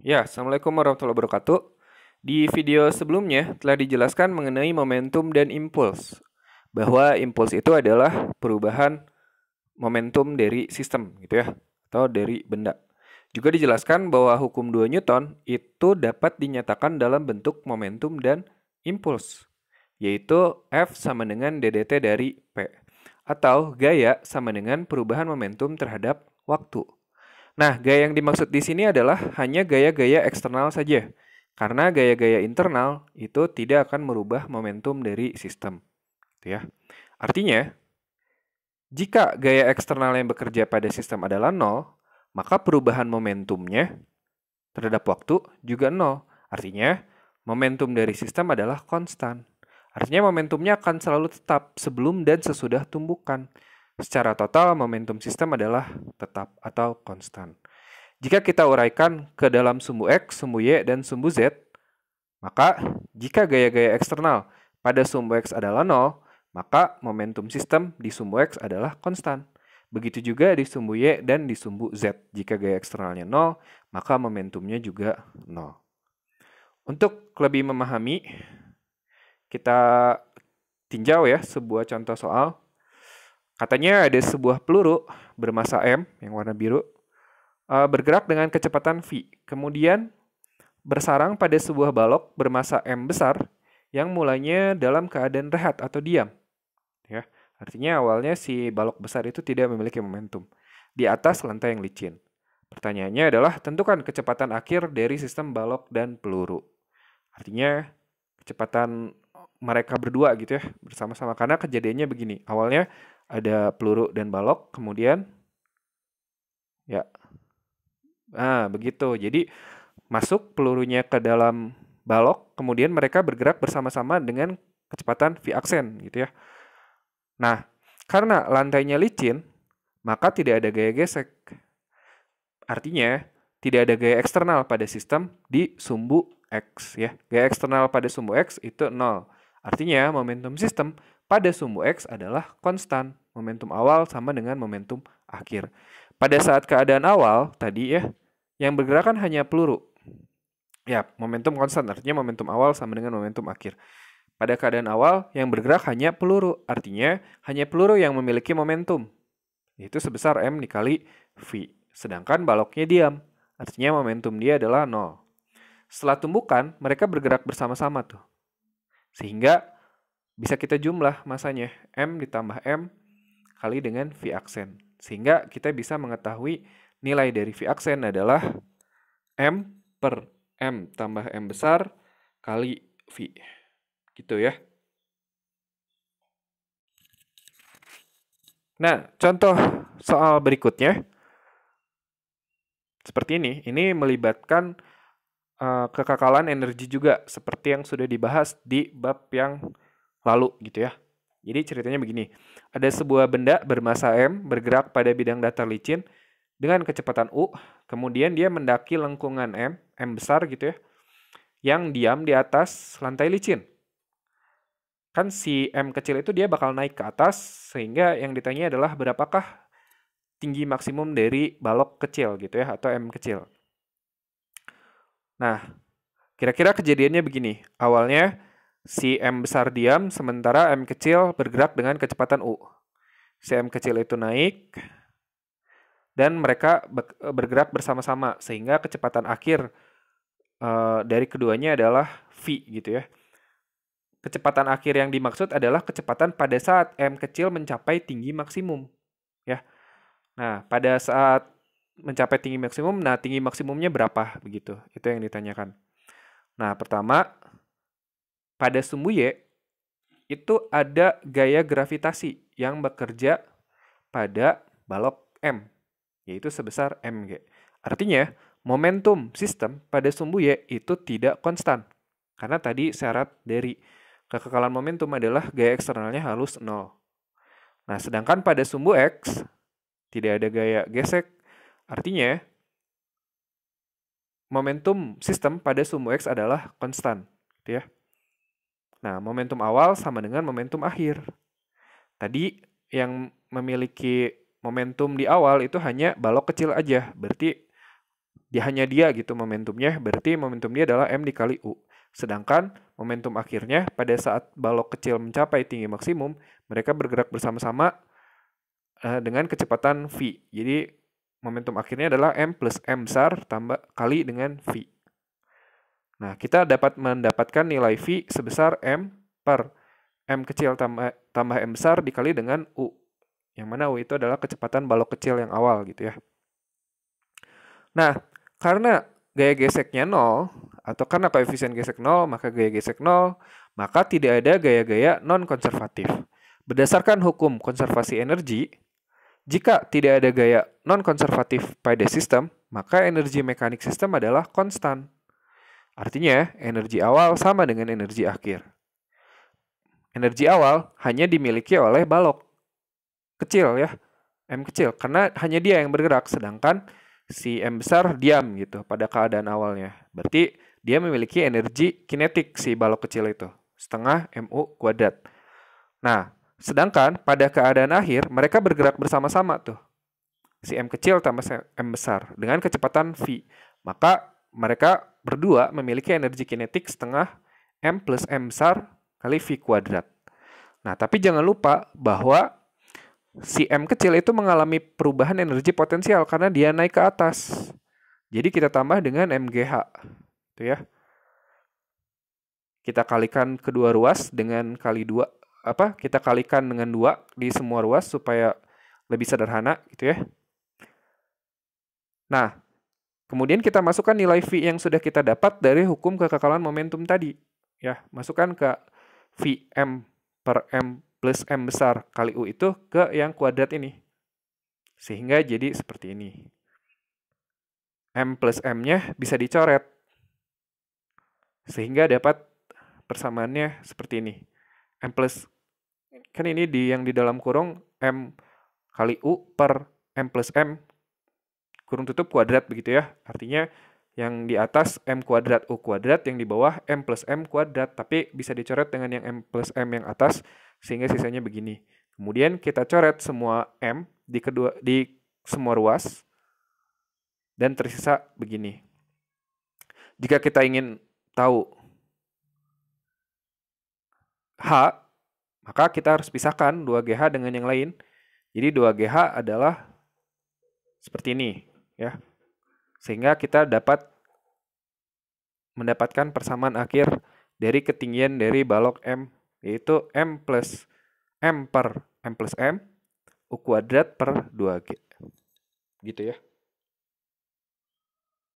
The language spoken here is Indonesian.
Ya, Assalamualaikum warahmatullahi wabarakatuh. Di video sebelumnya telah dijelaskan mengenai momentum dan impuls. Bahwa impuls itu adalah perubahan momentum dari sistem gitu ya, atau dari benda. Juga dijelaskan bahwa hukum 2 Newton itu dapat dinyatakan dalam bentuk momentum dan impuls, yaitu F sama dengan DDT dari P, atau gaya sama dengan perubahan momentum terhadap waktu. Nah, gaya yang dimaksud di sini adalah hanya gaya-gaya eksternal saja, karena gaya-gaya internal itu tidak akan merubah momentum dari sistem. Gitu ya. Artinya, jika gaya eksternal yang bekerja pada sistem adalah nol, maka perubahan momentumnya terhadap waktu juga nol. Artinya, momentum dari sistem adalah konstan. Artinya momentumnya akan selalu tetap sebelum dan sesudah tumbukan. Secara total, momentum sistem adalah tetap atau konstan. Jika kita uraikan ke dalam sumbu X, sumbu Y, dan sumbu Z, maka jika gaya-gaya eksternal pada sumbu X adalah 0, maka momentum sistem di sumbu X adalah konstan. Begitu juga di sumbu Y dan di sumbu Z. Jika gaya eksternalnya 0, maka momentumnya juga 0. Untuk lebih memahami, kita tinjau ya sebuah contoh soal Katanya ada sebuah peluru bermasa M yang warna biru uh, bergerak dengan kecepatan V, kemudian bersarang pada sebuah balok bermasa M besar yang mulanya dalam keadaan rehat atau diam. Ya, artinya awalnya si balok besar itu tidak memiliki momentum di atas lantai yang licin. Pertanyaannya adalah tentukan kecepatan akhir dari sistem balok dan peluru. Artinya kecepatan mereka berdua gitu ya bersama-sama karena kejadiannya begini. Awalnya ada peluru dan balok, kemudian ya. Nah, begitu. Jadi masuk pelurunya ke dalam balok, kemudian mereka bergerak bersama-sama dengan kecepatan V aksen gitu ya. Nah, karena lantainya licin, maka tidak ada gaya gesek. Artinya, tidak ada gaya eksternal pada sistem di sumbu X ya. Gaya eksternal pada sumbu X itu nol Artinya, momentum sistem pada sumbu X adalah konstan momentum awal sama dengan momentum akhir. Pada saat keadaan awal tadi ya, yang bergerak kan hanya peluru. Ya, momentum konstan artinya momentum awal sama dengan momentum akhir. Pada keadaan awal yang bergerak hanya peluru, artinya hanya peluru yang memiliki momentum, itu sebesar M dikali V. Sedangkan baloknya diam, artinya momentum dia adalah nol. Setelah tumbukan, mereka bergerak bersama-sama tuh. Sehingga bisa kita jumlah masanya M ditambah M kali dengan v aksen. Sehingga kita bisa mengetahui nilai dari v aksen adalah m per m tambah m besar kali v. Gitu ya. Nah, contoh soal berikutnya seperti ini. Ini melibatkan uh, eh, kekakalan energi juga seperti yang sudah dibahas di bab yang lalu gitu ya. Jadi ceritanya begini. Ada sebuah benda bermassa M bergerak pada bidang datar licin dengan kecepatan U, kemudian dia mendaki lengkungan M, M besar gitu ya, yang diam di atas lantai licin. Kan si M kecil itu dia bakal naik ke atas, sehingga yang ditanya adalah berapakah tinggi maksimum dari balok kecil gitu ya, atau M kecil. Nah, kira-kira kejadiannya begini. Awalnya Si M besar diam, sementara M kecil bergerak dengan kecepatan U. Si M kecil itu naik, dan mereka bergerak bersama-sama, sehingga kecepatan akhir uh, dari keduanya adalah V gitu ya. Kecepatan akhir yang dimaksud adalah kecepatan pada saat M kecil mencapai tinggi maksimum. ya. Nah, pada saat mencapai tinggi maksimum, nah tinggi maksimumnya berapa begitu? Itu yang ditanyakan. Nah, pertama pada sumbu Y, itu ada gaya gravitasi yang bekerja pada balok M, yaitu sebesar mg. Artinya, momentum sistem pada sumbu Y itu tidak konstan. Karena tadi syarat dari kekekalan momentum adalah gaya eksternalnya halus 0. Nah, sedangkan pada sumbu X, tidak ada gaya gesek. Artinya, momentum sistem pada sumbu X adalah konstan. Gitu ya. Nah, momentum awal sama dengan momentum akhir. Tadi yang memiliki momentum di awal itu hanya balok kecil aja. Berarti dia hanya dia gitu momentumnya. Berarti momentum dia adalah M dikali U. Sedangkan momentum akhirnya pada saat balok kecil mencapai tinggi maksimum, mereka bergerak bersama-sama eh, dengan kecepatan V. Jadi momentum akhirnya adalah M plus M besar tambah kali dengan V. Nah, kita dapat mendapatkan nilai V sebesar M per M kecil tambah, tambah M besar dikali dengan U. Yang mana U itu adalah kecepatan balok kecil yang awal gitu ya. Nah, karena gaya geseknya 0, atau karena koefisien gesek 0, maka gaya gesek 0, maka tidak ada gaya-gaya non-konservatif. Berdasarkan hukum konservasi energi, jika tidak ada gaya non-konservatif pada sistem, maka energi mekanik sistem adalah konstan. Artinya, energi awal sama dengan energi akhir. Energi awal hanya dimiliki oleh balok. Kecil ya, M kecil. Karena hanya dia yang bergerak, sedangkan si M besar diam gitu pada keadaan awalnya. Berarti dia memiliki energi kinetik si balok kecil itu. Setengah MU kuadrat. Nah, sedangkan pada keadaan akhir mereka bergerak bersama-sama tuh. Si M kecil tambah M besar dengan kecepatan V. Maka mereka berdua memiliki energi kinetik setengah M plus M besar kali V kuadrat. Nah, tapi jangan lupa bahwa si M kecil itu mengalami perubahan energi potensial karena dia naik ke atas. Jadi kita tambah dengan MGH. gitu ya. Kita kalikan kedua ruas dengan kali dua apa kita kalikan dengan dua di semua ruas supaya lebih sederhana gitu ya. Nah, Kemudian kita masukkan nilai V yang sudah kita dapat dari hukum kekekalan momentum tadi. Ya, masukkan ke v m per M plus M besar kali U itu ke yang kuadrat ini. Sehingga jadi seperti ini. M plus M-nya bisa dicoret. Sehingga dapat persamaannya seperti ini. M plus, kan ini di yang di dalam kurung M kali U per M plus M kurung tutup kuadrat begitu ya. Artinya yang di atas M kuadrat U kuadrat, yang di bawah M plus M kuadrat, tapi bisa dicoret dengan yang M plus M yang atas, sehingga sisanya begini. Kemudian kita coret semua M di, kedua, di semua ruas, dan tersisa begini. Jika kita ingin tahu H, maka kita harus pisahkan 2GH dengan yang lain. Jadi 2GH adalah seperti ini ya sehingga kita dapat mendapatkan persamaan akhir dari ketinggian dari balok m yaitu m plus m per m plus m u kuadrat per 2g gitu ya